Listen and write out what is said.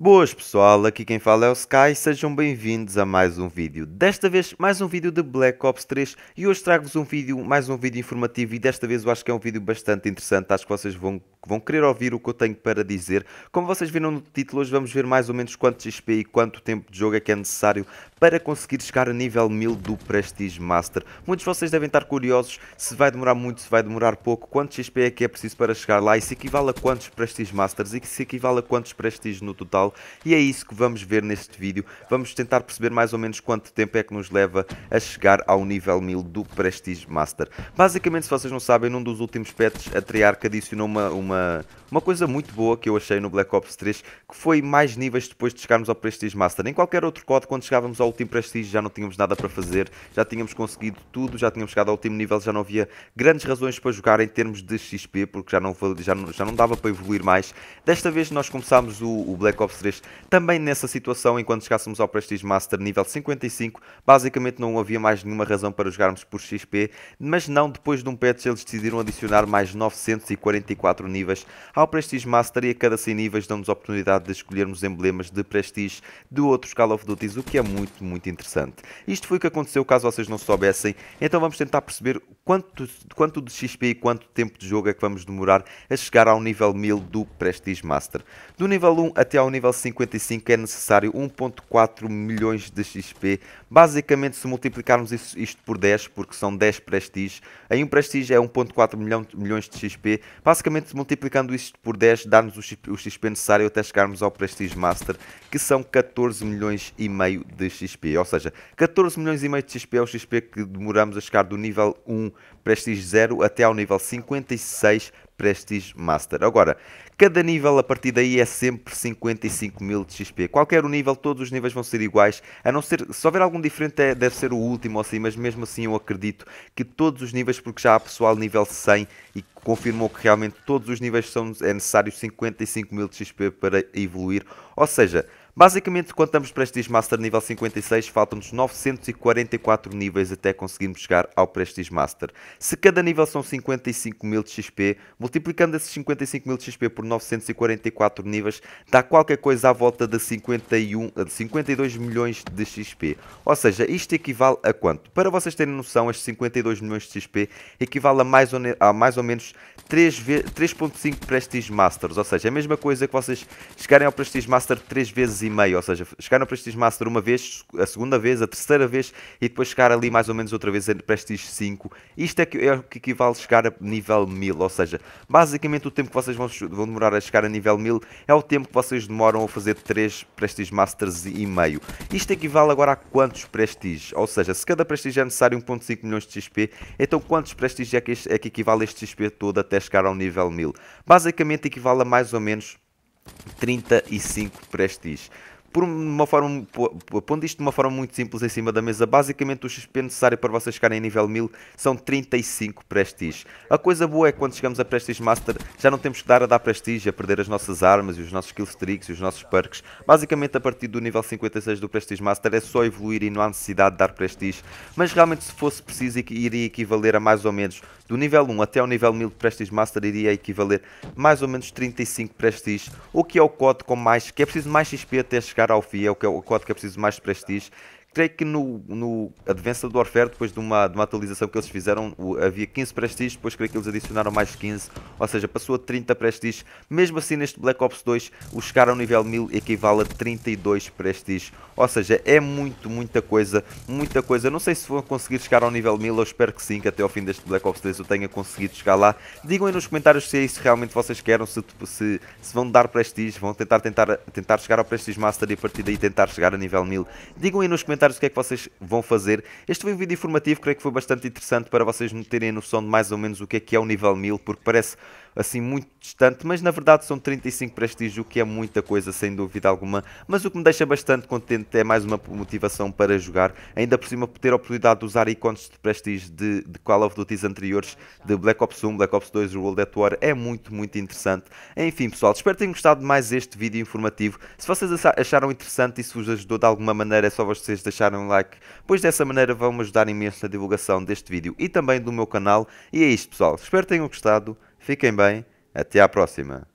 Boas pessoal, aqui quem fala é o Sky e sejam bem-vindos a mais um vídeo. Desta vez mais um vídeo de Black Ops 3 e hoje trago-vos um vídeo, mais um vídeo informativo e desta vez eu acho que é um vídeo bastante interessante, acho que vocês vão, vão querer ouvir o que eu tenho para dizer. Como vocês viram no título, hoje vamos ver mais ou menos quanto XP e quanto tempo de jogo é que é necessário para conseguir chegar a nível 1000 do Prestige Master. Muitos de vocês devem estar curiosos se vai demorar muito, se vai demorar pouco, quanto XP é que é preciso para chegar lá e se equivale a quantos Prestige Masters e se equivale a quantos Prestige no total. E é isso que vamos ver neste vídeo. Vamos tentar perceber mais ou menos quanto tempo é que nos leva a chegar ao nível 1000 do Prestige Master. Basicamente, se vocês não sabem, num dos últimos pets, a Triarca adicionou uma, uma, uma coisa muito boa que eu achei no Black Ops 3, que foi mais níveis depois de chegarmos ao Prestige Master. Em qualquer outro código, quando chegávamos ao último prestígio Prestige já não tínhamos nada para fazer, já tínhamos conseguido tudo, já tínhamos chegado ao último nível, já não havia grandes razões para jogar em termos de XP, porque já não, já não, já não dava para evoluir mais. Desta vez nós começámos o, o Black Ops 3 também nessa situação, enquanto chegássemos ao Prestige Master nível 55, basicamente não havia mais nenhuma razão para jogarmos por XP, mas não depois de um patch eles decidiram adicionar mais 944 níveis ao Prestige Master e a cada 100 níveis dão-nos a oportunidade de escolhermos emblemas de Prestige de outros Call of Duty, o que é muito, muito interessante. Isto foi o que aconteceu, caso vocês não soubessem. Então vamos tentar perceber quanto, quanto de XP e quanto tempo de jogo é que vamos demorar a chegar ao nível 1000 do Prestige Master. Do nível 1 até ao nível 55 é necessário 1.4 milhões de XP. Basicamente, se multiplicarmos isto por 10, porque são 10 Prestige, aí um Prestige é 1.4 milhão, milhões de XP. Basicamente, multiplicando isto por 10, dá-nos o, o XP necessário até chegarmos ao Prestige Master, que são 14 milhões e meio de XP. Ou seja, 14 milhões e meio de XP é o XP que demoramos a chegar do nível 1 Prestige 0 até ao nível 56 Prestige Master. Agora, cada nível a partir daí é sempre 55 mil de XP. Qualquer o nível, todos os níveis vão ser iguais, a não ser, se houver algum diferente é, deve ser o último assim, mas mesmo assim eu acredito que todos os níveis, porque já há pessoal nível 100 e confirmou que realmente todos os níveis são, é necessário 55 mil de XP para evoluir, ou seja... Basicamente, quando estamos Prestige Master nível 56, faltam-nos 944 níveis até conseguirmos chegar ao Prestige Master. Se cada nível são 55 mil de XP, multiplicando esses 55 mil de XP por 944 níveis, dá qualquer coisa à volta de, 51, de 52 milhões de XP. Ou seja, isto equivale a quanto? Para vocês terem noção, estes 52 milhões de XP equivale a mais ou, a mais ou menos 3.5 Prestige Masters. Ou seja, é a mesma coisa que vocês chegarem ao Prestige Master 3 vezes e meio, ou seja, chegar no Prestige Master uma vez, a segunda vez, a terceira vez e depois chegar ali mais ou menos outra vez a Prestige 5. Isto é, que, é o que equivale a chegar a nível 1000, ou seja, basicamente o tempo que vocês vão, vão demorar a chegar a nível 1000 é o tempo que vocês demoram a fazer 3 Prestige Masters e meio. Isto equivale agora a quantos Prestige? Ou seja, se cada Prestige é necessário 1.5 milhões de XP, então quantos Prestige é que, é que equivale este XP todo até chegar ao nível 1000? Basicamente equivale a mais ou menos 35 Prestige por uma forma, pondo isto de uma forma muito simples em cima da mesa, basicamente o XP necessário para vocês chegarem a nível 1000 são 35 Prestige. A coisa boa é que quando chegamos a Prestige Master já não temos que dar a dar Prestige, a perder as nossas armas e os nossos Killstreaks e os nossos perks. Basicamente a partir do nível 56 do Prestige Master é só evoluir e não há necessidade de dar Prestige, mas realmente se fosse preciso iria equivaler a mais ou menos do nível 1 até ao nível 1000 de Prestige Master iria equivaler mais ou menos 35 Prestige, o que é o código com mais, que é preciso mais XP até chegar chegar ao é o, que, o código que é preciso mais de prestígio creio que no, no Advanced Warfare, depois de uma, de uma atualização que eles fizeram, havia 15 Prestige, depois creio que eles adicionaram mais 15, ou seja, passou a 30 Prestige. Mesmo assim, neste Black Ops 2, o chegar ao nível 1000 equivale a 32 Prestige. Ou seja, é muito, muita coisa, muita coisa. Não sei se vão conseguir chegar ao nível 1000, eu espero que sim, que até ao fim deste Black Ops 3 eu tenha conseguido chegar lá. Digam aí nos comentários se é isso realmente vocês querem, se, se, se vão dar prestígio, vão tentar, tentar, tentar chegar ao Prestige Master e a partir daí tentar chegar a nível 1000. Digam aí nos comentários comentários o que é que vocês vão fazer. Este foi um vídeo informativo, creio que foi bastante interessante para vocês terem noção de mais ou menos o que é que é o nível 1000, porque parece assim muito distante, mas na verdade são 35 prestígio, que é muita coisa, sem dúvida alguma. Mas o que me deixa bastante contente é mais uma motivação para jogar, ainda por cima ter a oportunidade de usar ícones de prestígio de, de Call of Duty anteriores, de Black Ops 1, Black Ops 2, World at War, é muito, muito interessante. Enfim, pessoal, espero que tenham gostado de mais este vídeo informativo. Se vocês acharam interessante e se vos ajudou de alguma maneira, é só vocês deixarem um like, pois dessa maneira vão-me ajudar imenso na divulgação deste vídeo e também do meu canal. E é isto, pessoal. Espero que tenham gostado. Fiquem bem, até à próxima.